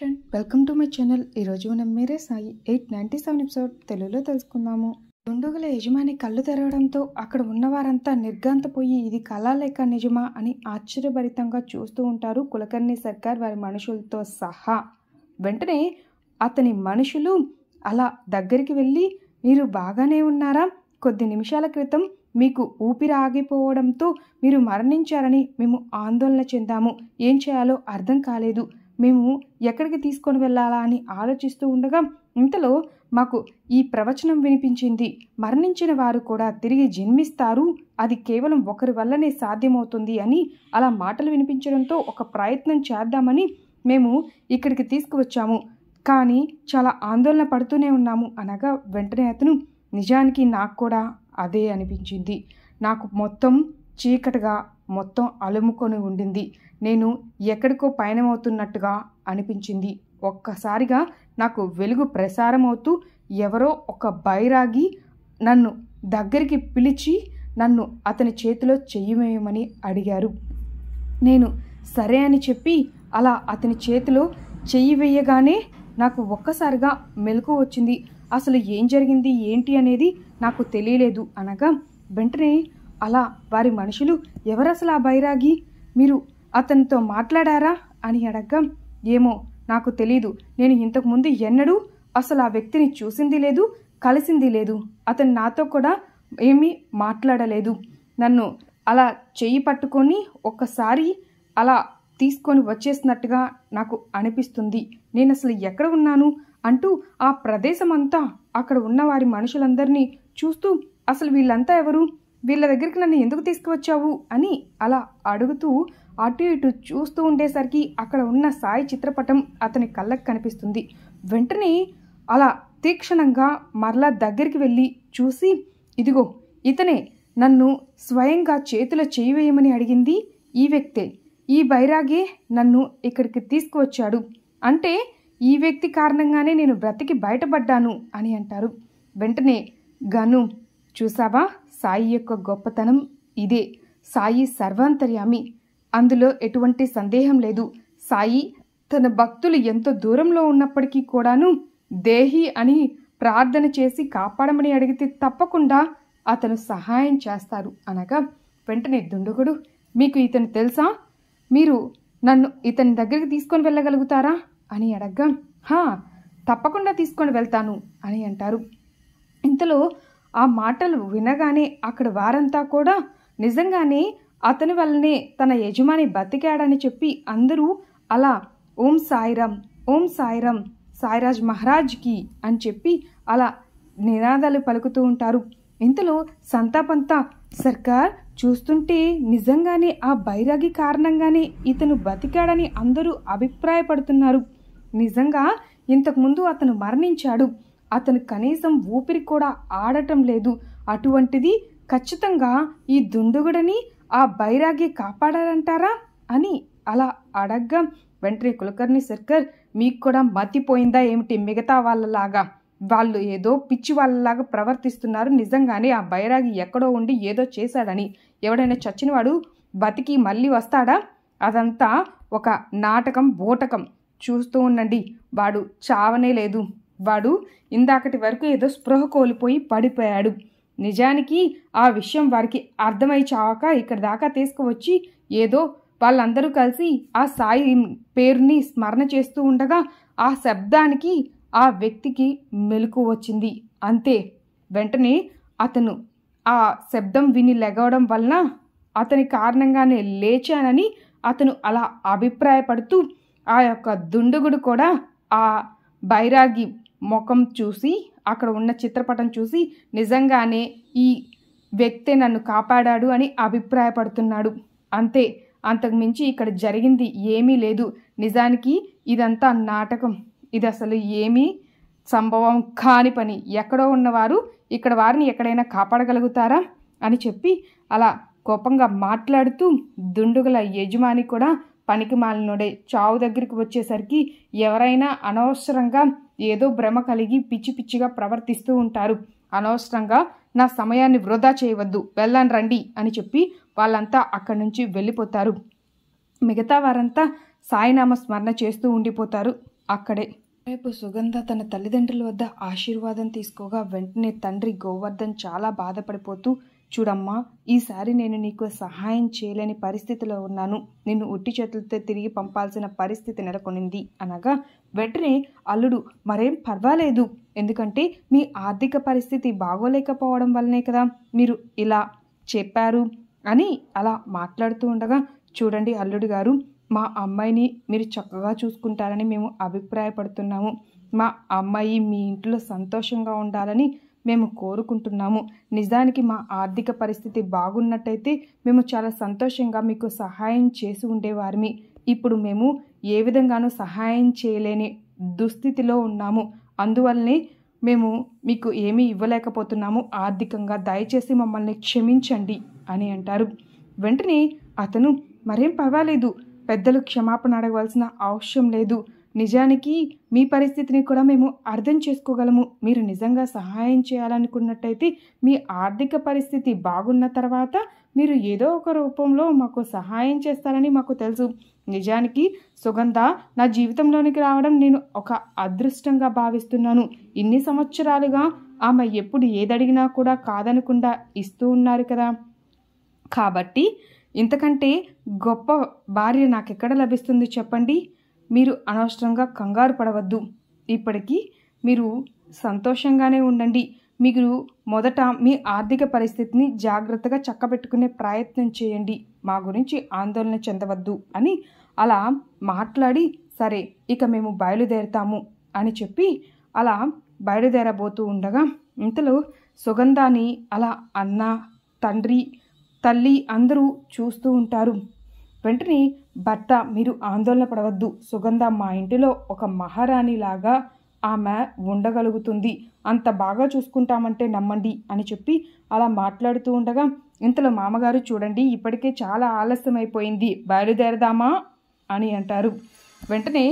friend welcome to my channel ఈరోజు మనం మీరే Sai eight ninety seven episode తెలుగులో తెలుసుకుందాము దుండుగుల యజమాని కళ్ళు తెరవడంతో అక్కడ ఉన్నవారంతా నిర్గాంతపోయి ఇది కళ లేక నిజమా అని ఆశ్చర్యభరితంగా చూస్తూ ఉంటారు కులకర్ణి సర్కార్ వారి మనుషులతో సహా వెంటనే అతని మనుషులు అలా దగ్గరికి వెళ్ళి మీరు బాగానే ఉన్నారా కొద్ది నిమిషాల క్రితం మీకు ఊపిరి ఆగిపోవడంతో మీరు మరణించారని మేము ఆందోళన చెందాము ఏం చేయాలో అర్థం కాలేదు మేము ఎక్కడికి తీసుకొని వెళ్ళాలా అని ఆలోచిస్తూ ఉండగా ఇంతలో మాకు ఈ ప్రవచనం వినిపించింది మరణించిన వారు కూడా తిరిగి జన్మిస్తారు అది కేవలం ఒకరి వల్లనే సాధ్యమవుతుంది అని అలా మాటలు వినిపించడంతో ఒక ప్రయత్నం చేద్దామని మేము ఇక్కడికి తీసుకువచ్చాము కానీ చాలా ఆందోళన పడుతూనే ఉన్నాము అనగా వెంటనే అతను నిజానికి నాకు కూడా అదే అనిపించింది నాకు మొత్తం చీకటిగా మొత్తం అలుముకొని ఉండింది నేను ఎక్కడికో పయనమవుతున్నట్టుగా అనిపించింది ఒక్కసారిగా నాకు వెలుగు ప్రసారమవుతూ ఎవరో ఒక బైరాగి నన్ను దగ్గరికి పిలిచి నన్ను అతని చేతిలో చెయ్యమేయమని అడిగారు నేను సరే అని చెప్పి అలా అతని చేతిలో చెయ్యి వేయగానే నాకు ఒక్కసారిగా మెలకు వచ్చింది అసలు ఏం జరిగింది ఏంటి అనేది నాకు తెలియలేదు అనగా వెంటనే అలా వారి మనుషులు ఎవరసలు ఆ బైరాగి మీరు అతనితో మాట్లాడారా అని అడగ్గా ఏమో నాకు తెలీదు నేను ఇంతకుముందు ఎన్నడూ అసలు ఆ వ్యక్తిని చూసింది లేదు కలిసింది లేదు అతను నాతో కూడా ఏమీ మాట్లాడలేదు నన్ను అలా చెయ్యి పట్టుకొని ఒక్కసారి అలా తీసుకొని వచ్చేసినట్టుగా నాకు అనిపిస్తుంది నేను అసలు ఎక్కడ ఉన్నాను అంటూ ఆ ప్రదేశమంతా అక్కడ ఉన్న వారి మనుషులందరినీ చూస్తూ అసలు వీళ్ళంతా ఎవరు వీళ్ళ దగ్గరికి నన్ను ఎందుకు తీసుకువచ్చావు అని అలా అడుగుతూ అటు ఇటు చూస్తూ ఉండేసరికి అక్కడ ఉన్న సాయి చిత్రపటం అతని కళ్ళకు కనిపిస్తుంది వెంటనే అలా తీక్షణంగా మరలా దగ్గరికి వెళ్ళి చూసి ఇదిగో ఇతనే నన్ను స్వయంగా చేతుల చేయివేయమని అడిగింది ఈ వ్యక్తే ఈ బైరాగే నన్ను ఇక్కడికి తీసుకువచ్చాడు అంటే ఈ వ్యక్తి కారణంగానే నేను బ్రతికి బయటపడ్డాను అని అంటారు వెంటనే గను చూసావా సాయి యొక్క గొప్పతనం ఇదే సాయి సర్వాంతర్యామి అందులో ఎటువంటి సందేహం లేదు సాయి తన భక్తులు ఎంతో దూరంలో ఉన్నప్పటికీ కూడాను దేహి అని ప్రార్థన చేసి కాపాడమని అడిగితే తప్పకుండా అతను సహాయం చేస్తారు అనగా వెంటనే దుండగుడు మీకు ఇతను తెలుసా మీరు నన్ను ఇతని దగ్గరికి తీసుకొని వెళ్ళగలుగుతారా అని అడగ్గా హా తప్పకుండా తీసుకొని వెళ్తాను అని అంటారు ఇంతలో ఆ మాటలు వినగానే అక్కడ వారంతా కూడా నిజంగానే అతని వల్లనే తన యజమాని బతికాడని చెప్పి అందరూ అలా ఓం సాయిరామ్ ఓం సాయిరామ్ సాయిరాజ్ మహారాజ్కి అని చెప్పి అలా నినాదాలు పలుకుతూ ఉంటారు ఇంతలో సంతాపంతా సర్కార్ చూస్తుంటే నిజంగానే ఆ బైరాగి కారణంగానే ఇతను బతికాడని అందరూ అభిప్రాయపడుతున్నారు నిజంగా ఇంతకుముందు అతను మరణించాడు అతను కనీసం ఊపిరి కూడా ఆడటం లేదు అటువంటిది ఖచ్చితంగా ఈ దుండుగుడని ఆ బైరాగి కాపాడారంటారా అని అలా అడగ్గా వెంట్రీ కులకర్ణి సర్కర్ మీకు కూడా మతిపోయిందా ఏమిటి మిగతా వాళ్ళలాగా వాళ్ళు ఏదో పిచ్చి వాళ్ళలాగా ప్రవర్తిస్తున్నారు నిజంగానే ఆ బైరాగి ఎక్కడో ఉండి ఏదో చేశాడని ఎవడైనా చచ్చినవాడు బతికి మళ్ళీ వస్తాడా అదంతా ఒక నాటకం బోటకం చూస్తూ ఉండండి వాడు చావనే లేదు వాడు ఇందాకటి వరకు ఏదో స్పృహ కోల్పోయి పడిపోయాడు నిజానికి ఆ విషయం వారికి అర్థమై చావక ఇక్కడ దాకా తీసుకువచ్చి ఏదో వాళ్ళందరూ కలిసి ఆ సాయి పేరుని స్మరణ చేస్తూ ఉండగా ఆ శబ్దానికి ఆ వ్యక్తికి మెలకు వచ్చింది అంతే వెంటనే అతను ఆ శబ్దం విని లెగవడం వలన అతని కారణంగానే లేచానని అతను అలా అభిప్రాయపడుతూ ఆ యొక్క దుండగుడు కూడా ఆ బైరాగి ముఖం చూసి అక్కడ ఉన్న చిత్రపటం చూసి నిజంగానే ఈ వ్యక్తే నన్ను కాపాడాడు అని అభిప్రాయపడుతున్నాడు అంతే అంతకుమించి ఇక్కడ జరిగింది ఏమీ లేదు నిజానికి ఇదంతా నాటకం ఇది అసలు ఏమీ సంభవం కాని పని ఎక్కడో ఉన్నవారు ఇక్కడ వారిని ఎక్కడైనా కాపాడగలుగుతారా అని చెప్పి అలా కోపంగా మాట్లాడుతూ దుండుగల యజమాని కూడా పనికి మాలినోడే చావు దగ్గరికి వచ్చేసరికి ఎవరైనా అనవసరంగా ఏదో భ్రమ కలిగి పిచ్చి పిచ్చిగా ప్రవర్తిస్తూ ఉంటారు అనవసరంగా నా సమయాన్ని వృధా చేయవద్దు వెళ్ళాను రండి అని చెప్పి వాళ్ళంతా అక్కడి నుంచి వెళ్ళిపోతారు మిగతా వారంతా సాయినామ స్మరణ చేస్తూ ఉండిపోతారు అక్కడే రేపు సుగంధ తన తల్లిదండ్రుల వద్ద ఆశీర్వాదం తీసుకోగా వెంటనే తండ్రి గోవర్ధన్ చాలా బాధపడిపోతూ చూడమ్మా ఈసారి నేను నీకు సహాయం చేయలేని పరిస్థితిలో ఉన్నాను నిన్ను ఉట్టి చేతులతో తిరిగి పంపాల్సిన పరిస్థితి నెలకొనింది అనగా వెంటనే అల్లుడు మరేం పర్వాలేదు ఎందుకంటే మీ ఆర్థిక పరిస్థితి బాగోలేకపోవడం వల్లనే కదా మీరు ఇలా చెప్పారు అని అలా మాట్లాడుతూ ఉండగా చూడండి అల్లుడు గారు మా అమ్మాయిని మీరు చక్కగా చూసుకుంటారని మేము అభిప్రాయపడుతున్నాము మా అమ్మాయి మీ ఇంట్లో సంతోషంగా ఉండాలని మేము కోరుకుంటున్నాము నిజానికి మా ఆర్థిక పరిస్థితి బాగున్నట్టయితే మేము చాలా సంతోషంగా మీకు సహాయం చేసి ఉండేవారిమి ఇప్పుడు మేము ఏ విధంగానూ సహాయం చేయలేని దుస్థితిలో ఉన్నాము అందువల్లనే మేము మీకు ఏమీ ఇవ్వలేకపోతున్నాము ఆర్థికంగా దయచేసి మమ్మల్ని క్షమించండి అని అంటారు వెంటనే అతను మరేం పర్వాలేదు పెద్దలు క్షమాపణ అడగవలసిన అవసరం లేదు నిజానికి మీ పరిస్థితిని కూడా మేము అర్థం చేసుకోగలము మీరు నిజంగా సహాయం చేయాలనుకున్నట్టయితే మీ ఆర్థిక పరిస్థితి బాగున్న తర్వాత మీరు ఏదో ఒక రూపంలో మాకు సహాయం చేస్తారని మాకు తెలుసు నిజానికి సుగంధ నా జీవితంలోనికి రావడం నేను ఒక అదృష్టంగా భావిస్తున్నాను ఇన్ని సంవత్సరాలుగా ఆమె ఎప్పుడు ఏదడిగినా కూడా కాదనకుండా ఇస్తూ ఉన్నారు కదా కాబట్టి ఇంతకంటే గొప్ప భార్య నాకెక్కడ లభిస్తుంది చెప్పండి మీరు అనవసరంగా కంగారు పడవద్దు ఇప్పటికీ మీరు సంతోషంగానే ఉండండి మీరు మొదట మీ ఆర్థిక పరిస్థితిని జాగ్రత్తగా చక్కబెట్టుకునే ప్రయత్నం చేయండి మా గురించి ఆందోళన చెందవద్దు అని అలా మాట్లాడి సరే ఇక మేము బయలుదేరుతాము అని చెప్పి అలా బయలుదేరబోతూ ఉండగా ఇంతలో సుగంధాన్ని అలా అన్న తండ్రి తల్లి అందరూ చూస్తూ ఉంటారు వెంటనే భర్త మీరు ఆందోళన పడవద్దు సుగంధ మా ఇంటిలో ఒక మహారాణిలాగా ఆమె ఉండగలుగుతుంది అంత బాగా చూసుకుంటామంటే నమ్మండి అని చెప్పి అలా మాట్లాడుతూ ఉండగా ఇంతలో మామగారు చూడండి ఇప్పటికే చాలా ఆలస్యమైపోయింది బయలుదేరదామా అని అంటారు వెంటనే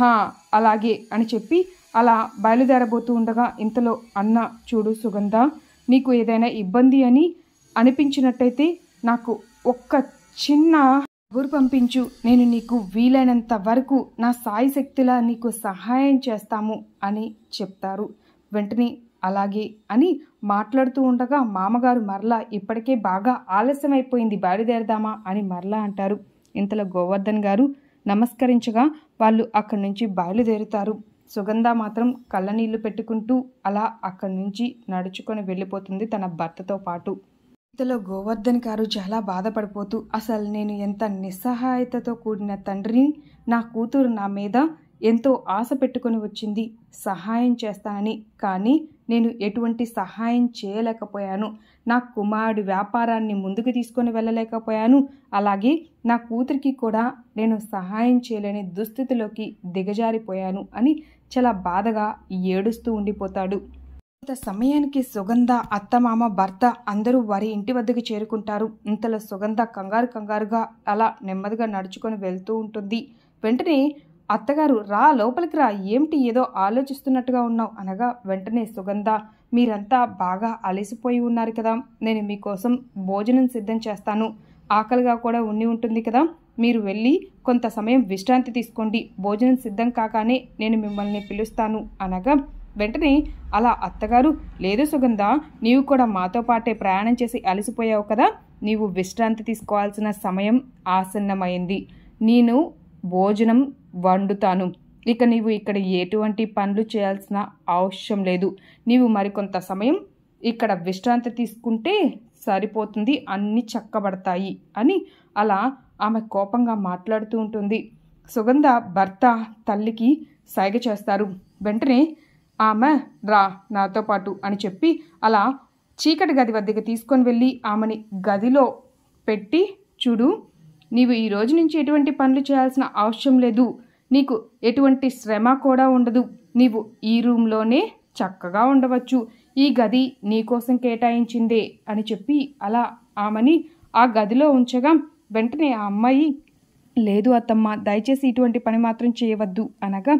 హా అలాగే అని చెప్పి అలా బయలుదేరబోతూ ఉండగా ఇంతలో అన్న చూడు సుగంధ నీకు ఏదైనా ఇబ్బంది అని అనిపించినట్టయితే నాకు ఒక్క చిన్న ఎవరు పంపించు నేను నీకు వీలైనంత వరకు నా సాయి శక్తిలా నీకు సహాయం చేస్తాము అని చెప్తారు వెంటనే అలాగే అని మాట్లాడుతూ ఉండగా మామగారు మరలా ఇప్పటికే బాగా ఆలస్యమైపోయింది బయలుదేరదామా అని మరలా అంటారు ఇంతలో గోవర్ధన్ గారు నమస్కరించగా వాళ్ళు అక్కడి నుంచి బయలుదేరుతారు సుగంధ మాత్రం కళ్ళనీళ్లు పెట్టుకుంటూ అలా అక్కడి నుంచి నడుచుకొని వెళ్ళిపోతుంది తన భర్తతో పాటు ఇంతలో గోవర్ధన్ గారు చాలా బాధపడిపోతూ అసలు నేను ఎంత నిస్సహాయతతో కూడిన తండ్రిని నా కూతురు నా మీద ఎంతో ఆశ పెట్టుకుని వచ్చింది సహాయం చేస్తానని కానీ నేను ఎటువంటి సహాయం చేయలేకపోయాను నా కుమారుడి వ్యాపారాన్ని ముందుకు తీసుకొని వెళ్ళలేకపోయాను అలాగే నా కూతురికి కూడా నేను సహాయం చేయలేని దుస్థితిలోకి దిగజారిపోయాను అని చాలా బాధగా ఏడుస్తూ ఉండిపోతాడు కొంత సమయానికి సుగంధ అత్తమామ భర్త అందరూ వారి ఇంటి వద్దకు చేరుకుంటారు ఇంతలో సుగంధ కంగారు కంగారుగా అలా నెమ్మదిగా నడుచుకొని వెళ్తూ ఉంటుంది వెంటనే అత్తగారు రా లోపలికి రా ఏమిటి ఏదో ఆలోచిస్తున్నట్టుగా ఉన్నావు అనగా వెంటనే సుగంధ మీరంతా బాగా అలసిపోయి ఉన్నారు కదా నేను మీకోసం భోజనం సిద్ధం చేస్తాను ఆకలిగా కూడా ఉండి ఉంటుంది కదా మీరు వెళ్ళి కొంత సమయం విశ్రాంతి తీసుకోండి భోజనం సిద్ధం కాగానే నేను మిమ్మల్ని పిలుస్తాను అనగా వెంటనే అలా అత్తగారు లేదు సుగంధ నీవు కూడా మాతో పాటే ప్రయాణం చేసి అలసిపోయావు కదా నీవు విశ్రాంతి తీసుకోవాల్సిన సమయం ఆసన్నమైంది నేను భోజనం వండుతాను ఇక నీవు ఇక్కడ ఎటువంటి పనులు చేయాల్సిన అవసరం లేదు నీవు మరికొంత సమయం ఇక్కడ విశ్రాంతి తీసుకుంటే సరిపోతుంది అన్ని చక్కబడతాయి అని అలా ఆమె కోపంగా మాట్లాడుతూ ఉంటుంది సుగంధ భర్త తల్లికి సైగ చేస్తారు వెంటనే ఆమె రా నాతో పాటు అని చెప్పి అలా చీకటి గది వద్దకు తీసుకొని వెళ్ళి ఆమెని గదిలో పెట్టి చూడు నీవు ఈ రోజు నుంచి ఎటువంటి పనులు చేయాల్సిన అవసరం లేదు నీకు ఎటువంటి శ్రమ కూడా ఉండదు నీవు ఈ రూమ్లోనే చక్కగా ఉండవచ్చు ఈ గది నీకోసం కేటాయించిందే అని చెప్పి అలా ఆమెని ఆ గదిలో ఉంచగా వెంటనే ఆ అమ్మాయి లేదు అత్తమ్మ దయచేసి ఇటువంటి పని మాత్రం చేయవద్దు అనగా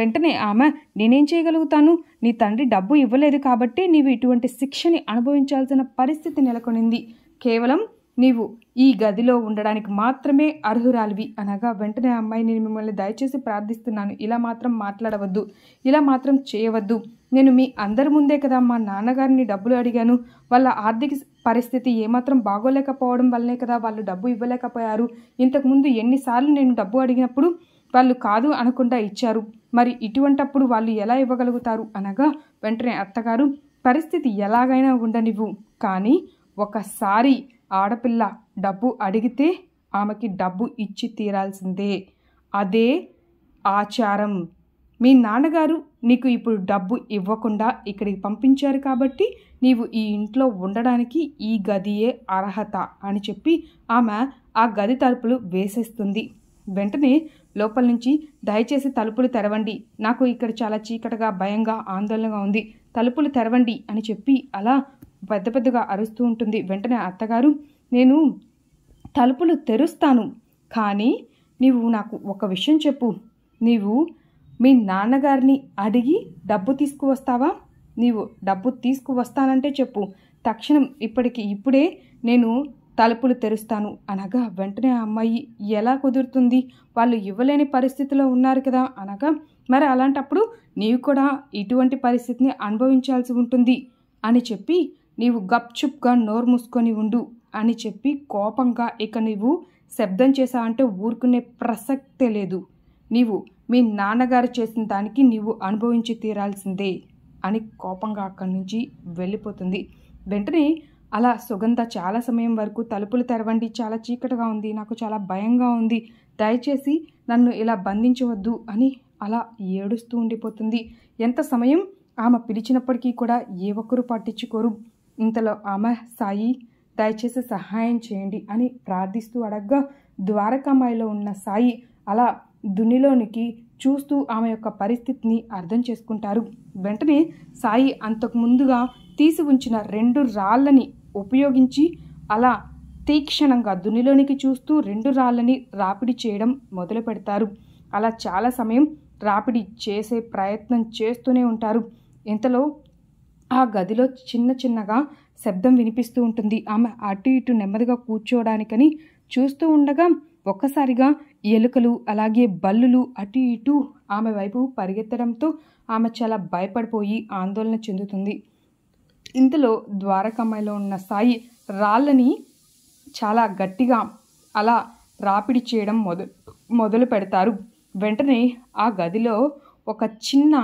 వెంటనే ఆమె నేనేం చేయగలుగుతాను నీ తండ్రి డబ్బు ఇవ్వలేదు కాబట్టి నీవు ఇటువంటి శిక్షని అనుభవించాల్సిన పరిస్థితి నెలకొనింది కేవలం నీవు ఈ గదిలో ఉండడానికి మాత్రమే అర్హురాలివి అనగా వెంటనే అమ్మాయి నేను మిమ్మల్ని దయచేసి ప్రార్థిస్తున్నాను ఇలా మాత్రం మాట్లాడవద్దు ఇలా మాత్రం చేయవద్దు నేను మీ అందరి ముందే కదా మా నాన్నగారిని డబ్బులు అడిగాను వాళ్ళ ఆర్థిక పరిస్థితి ఏమాత్రం బాగోలేకపోవడం వల్లనే కదా వాళ్ళు డబ్బు ఇవ్వలేకపోయారు ఇంతకుముందు ఎన్నిసార్లు నేను డబ్బు అడిగినప్పుడు వాళ్ళు కాదు అనకుండా ఇచ్చారు మరి ఇటువంటప్పుడు వాళ్ళు ఎలా ఇవ్వగలుగుతారు అనగా వెంటనే అత్తగారు పరిస్థితి ఎలాగైనా ఉండనివ్వు కానీ ఒకసారి ఆడపిల్ల డబ్బు అడిగితే ఆమెకి డబ్బు ఇచ్చి తీరాల్సిందే అదే ఆచారం మీ నాన్నగారు నీకు ఇప్పుడు డబ్బు ఇవ్వకుండా ఇక్కడికి పంపించారు కాబట్టి నీవు ఈ ఇంట్లో ఉండడానికి ఈ గదియే అర్హత అని చెప్పి ఆమె ఆ గది తలుపులు వేసేస్తుంది వెంటనే లోపల నుంచి దయచేసి తలుపులు తెరవండి నాకు ఇక్కడ చాలా చీకటగా భయంగా ఆందోళనగా ఉంది తలుపులు తెరవండి అని చెప్పి అలా పెద్ద పెద్దగా అరుస్తూ ఉంటుంది వెంటనే అత్తగారు నేను తలుపులు తెరుస్తాను కానీ నీవు నాకు ఒక విషయం చెప్పు నీవు మీ నాన్నగారిని అడిగి డబ్బు తీసుకువస్తావా నీవు డబ్బు తీసుకువస్తానంటే చెప్పు తక్షణం ఇప్పటికి ఇప్పుడే నేను తలుపులు తెరుస్తాను అనగా వెంటనే ఆ అమ్మాయి ఎలా కుదురుతుంది వాళ్ళు ఇవ్వలేని పరిస్థితిలో ఉన్నారు కదా అనగా మరి అలాంటప్పుడు నీవు కూడా ఇటువంటి పరిస్థితిని అనుభవించాల్సి ఉంటుంది అని చెప్పి నీవు గప్చుప్గా నోరు మూసుకొని ఉండు అని చెప్పి కోపంగా ఇక నీవు శబ్దం చేసా అంటే ఊరుకునే ప్రసక్తే లేదు నీవు మీ నాన్నగారు చేసిన దానికి నీవు అనుభవించి తీరాల్సిందే అని కోపంగా అక్కడి నుంచి వెళ్ళిపోతుంది వెంటనే అలా సుగంధ చాలా సమయం వరకు తలుపులు తెరవండి చాలా చీకటిగా ఉంది నాకు చాలా భయంగా ఉంది దయచేసి నన్ను ఇలా బంధించవద్దు అని అలా ఏడుస్తూ ఉండిపోతుంది ఎంత సమయం ఆమె పిలిచినప్పటికీ కూడా ఏ ఒక్కరూ పట్టించుకోరు ఇంతలో ఆమె సాయి దయచేసి సహాయం చేయండి అని ప్రార్థిస్తూ అడగ్గా ద్వారకామాయిలో ఉన్న సాయి అలా దునిలోనికి చూస్తూ ఆమె యొక్క పరిస్థితిని అర్థం చేసుకుంటారు వెంటనే సాయి అంతకు ముందుగా తీసి ఉంచిన రెండు రాళ్ళని ఉపయోగించి అలా తీక్షణంగా దునిలోనికి చూస్తూ రెండు రాళ్ళని రాపిడి చేయడం మొదలు పెడతారు అలా చాలా సమయం రాపిడి చేసే ప్రయత్నం చేస్తూనే ఉంటారు ఇంతలో ఆ గదిలో చిన్న చిన్నగా శబ్దం వినిపిస్తూ ఉంటుంది ఆమె అటు ఇటు నెమ్మదిగా కూర్చోవడానికని చూస్తూ ఉండగా ఒక్కసారిగా ఎలుకలు అలాగే బల్లులు అటు ఇటు ఆమె వైపు పరిగెత్తడంతో ఆమె చాలా భయపడిపోయి ఆందోళన చెందుతుంది ఇంతలో ద్వారకమ్మలో ఉన్న సాయి రాళ్ళని చాలా గట్టిగా అలా రాపిడి చేయడం మొదలు మొదలు పెడతారు వెంటనే ఆ గదిలో ఒక చిన్న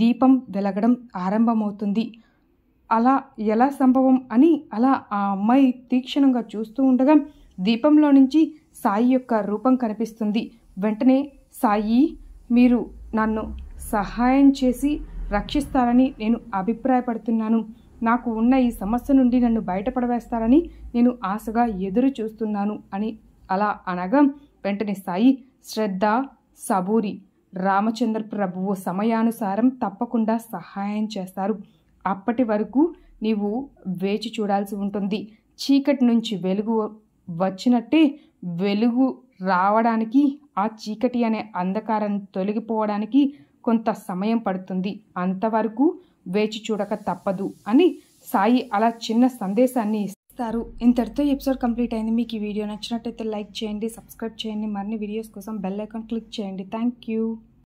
దీపం వెలగడం ఆరంభమవుతుంది అలా ఎలా సంభవం అని అలా ఆ అమ్మాయి తీక్షణంగా చూస్తూ ఉండగా దీపంలో నుంచి సాయి యొక్క రూపం కనిపిస్తుంది వెంటనే సాయి మీరు నన్ను సహాయం చేసి రక్షిస్తారని నేను అభిప్రాయపడుతున్నాను నాకు ఉన్న ఈ సమస్య నుండి నన్ను బయటపడవేస్తారని నేను ఆశగా ఎదురు చూస్తున్నాను అని అలా అనగా వెంటనే సాయి శ్రద్ధ సబూరి రామచంద్ర ప్రభువు సమయానుసారం తప్పకుండా సహాయం చేస్తారు అప్పటి వరకు నీవు వేచి చూడాల్సి ఉంటుంది చీకటి నుంచి వెలుగు వచ్చినట్టే వెలుగు రావడానికి ఆ చీకటి అనే అంధకారం తొలగిపోవడానికి కొంత సమయం పడుతుంది అంతవరకు వేచి చూడక తప్పదు అని సాయి అలా చిన్న సందేశాన్ని ఇస్తారు ఇంతటితో ఎపిసోడ్ కంప్లీట్ అయింది మీకు ఈ వీడియో నచ్చినట్టయితే లైక్ చేయండి సబ్స్క్రైబ్ చేయండి మరిన్ని వీడియోస్ కోసం బెల్ ఐకాన్ క్లిక్ చేయండి థ్యాంక్ యూ